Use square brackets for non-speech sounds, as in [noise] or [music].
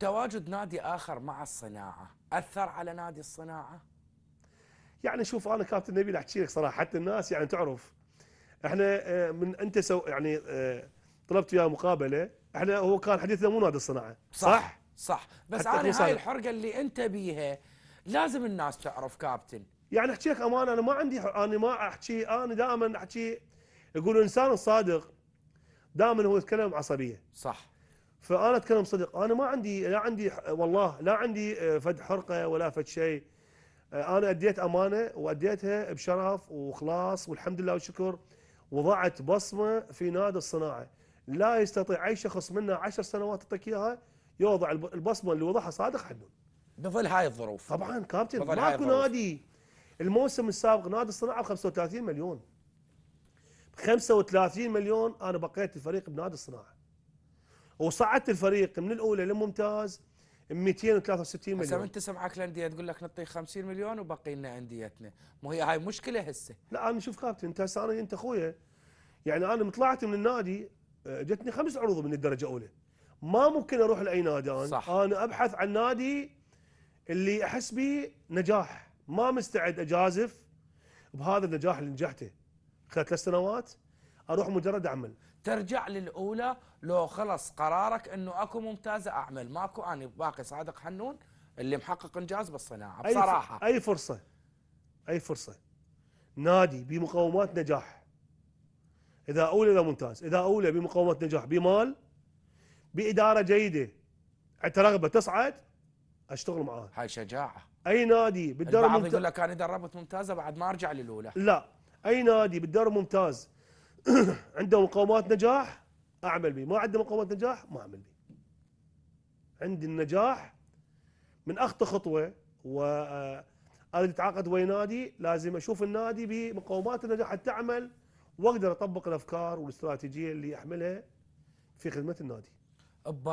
تواجد نادي آخر مع الصناعة أثر على نادي الصناعة؟ يعني شوف أنا كابتن نبيل أحكي لك صراحة حتى الناس يعني تعرف احنا آه، من أنت سو يعني آه، طلبت وياه مقابلة احنا هو كان حديثنا مو نادي الصناعة صح صح, صح. بس أنا هاي الحرقة اللي أنت بيها لازم الناس تعرف كابتن يعني احكي لك امانه انا ما عندي انا ما احكي انا دائما احكي يقول الانسان الصادق دائما هو يتكلم عصبيه صح فانا اتكلم صدق انا ما عندي لا عندي والله لا عندي آه، فد حرقه ولا فد شيء آه، انا اديت امانه واديتها بشرف واخلاص والحمد لله والشكر وضعت بصمه في نادي الصناعه لا يستطيع اي شخص منا عشر سنوات اعطيك اياها يوضع البصمه اللي وضعها صادق حنون بظل هاي الظروف طبعا كابتن ماكو نادي الموسم السابق نادي الصناعه ب 35 مليون ب 35 مليون انا بقيت الفريق بنادي الصناعه وصعدت الفريق من الاولى للممتاز 263 مليون هسه انت سمعك الانديه تقول لك نعطيه 50 مليون وباقي لنا انديتنا مو هي هاي مشكله هسه لا انا شوف كابتن انت هسه انا انت اخويا يعني انا طلعت من النادي آه، جتني خمس عروض من الدرجه الاولى ما ممكن اروح لاي نادي انا صح. انا ابحث عن نادي اللي احس به نجاح ما مستعد اجازف بهذا النجاح اللي نجحته خلال ثلاث سنوات اروح مجرد اعمل ترجع للاولى لو خلص قرارك انه اكو ممتازه اعمل ماكو انا باقي صادق حنون اللي محقق انجاز بالصناعه بصراحه اي فرصه اي فرصه نادي بمقومات نجاح اذا اولى اذا ممتاز اذا اولى بمقومات نجاح بمال باداره جيده عنده رغبه تصعد اشتغل معاه هاي شجاعه اي نادي بالدوري البعض يقول لك انا دربت ممتازه بعد ما ارجع للاولى لا اي نادي بالدوري ممتاز [coughs] عنده مقومات نجاح اعمل به ما عنده مقومات نجاح ما اعمل به عندي النجاح من اخطى خطوه و آه، اريد اتعاقد ويا نادي لازم اشوف النادي بمقومات النجاح حتى اعمل واقدر اطبق الافكار والاستراتيجيه اللي احملها في خدمه النادي